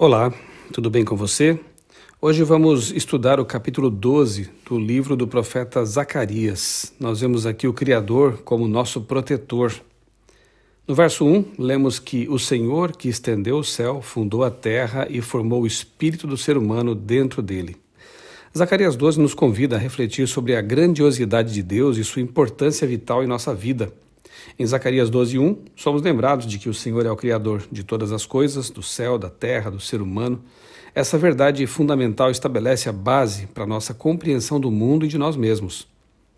Olá, tudo bem com você? Hoje vamos estudar o capítulo 12 do livro do profeta Zacarias. Nós vemos aqui o Criador como nosso protetor. No verso 1, lemos que o Senhor que estendeu o céu, fundou a terra e formou o espírito do ser humano dentro dele. Zacarias 12 nos convida a refletir sobre a grandiosidade de Deus e sua importância vital em nossa vida. Em Zacarias 12:1, somos lembrados de que o Senhor é o criador de todas as coisas, do céu, da terra, do ser humano. Essa verdade fundamental estabelece a base para nossa compreensão do mundo e de nós mesmos.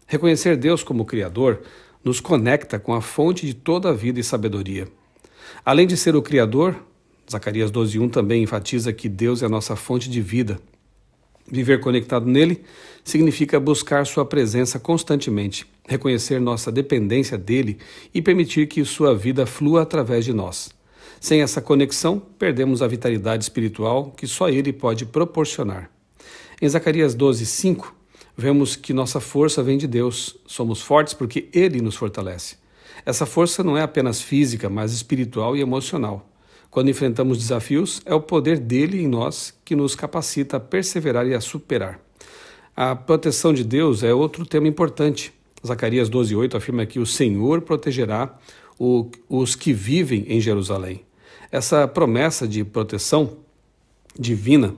Reconhecer Deus como criador nos conecta com a fonte de toda a vida e sabedoria. Além de ser o criador, Zacarias 12:1 também enfatiza que Deus é a nossa fonte de vida. Viver conectado nele significa buscar sua presença constantemente, reconhecer nossa dependência dele e permitir que sua vida flua através de nós. Sem essa conexão, perdemos a vitalidade espiritual que só ele pode proporcionar. Em Zacarias 12, 5, vemos que nossa força vem de Deus. Somos fortes porque ele nos fortalece. Essa força não é apenas física, mas espiritual e emocional quando enfrentamos desafios, é o poder dele em nós que nos capacita a perseverar e a superar. A proteção de Deus é outro tema importante. Zacarias 12,8 afirma que o Senhor protegerá o, os que vivem em Jerusalém. Essa promessa de proteção divina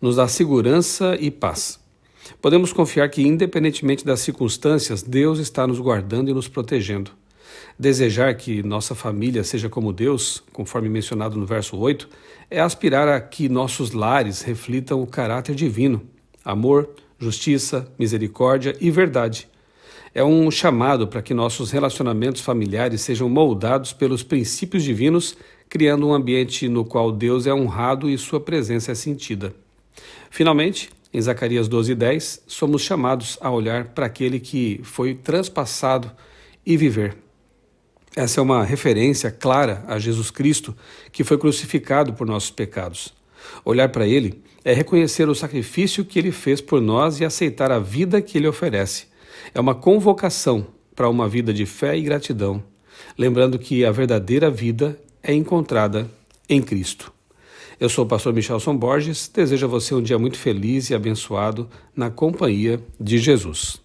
nos dá segurança e paz. Podemos confiar que, independentemente das circunstâncias, Deus está nos guardando e nos protegendo. Desejar que nossa família seja como Deus, conforme mencionado no verso 8, é aspirar a que nossos lares reflitam o caráter divino, amor, justiça, misericórdia e verdade. É um chamado para que nossos relacionamentos familiares sejam moldados pelos princípios divinos, criando um ambiente no qual Deus é honrado e sua presença é sentida. Finalmente, em Zacarias 12:10, somos chamados a olhar para aquele que foi transpassado e viver. Essa é uma referência clara a Jesus Cristo, que foi crucificado por nossos pecados. Olhar para ele é reconhecer o sacrifício que ele fez por nós e aceitar a vida que ele oferece. É uma convocação para uma vida de fé e gratidão, lembrando que a verdadeira vida é encontrada em Cristo. Eu sou o pastor Michelson Borges, desejo a você um dia muito feliz e abençoado na companhia de Jesus.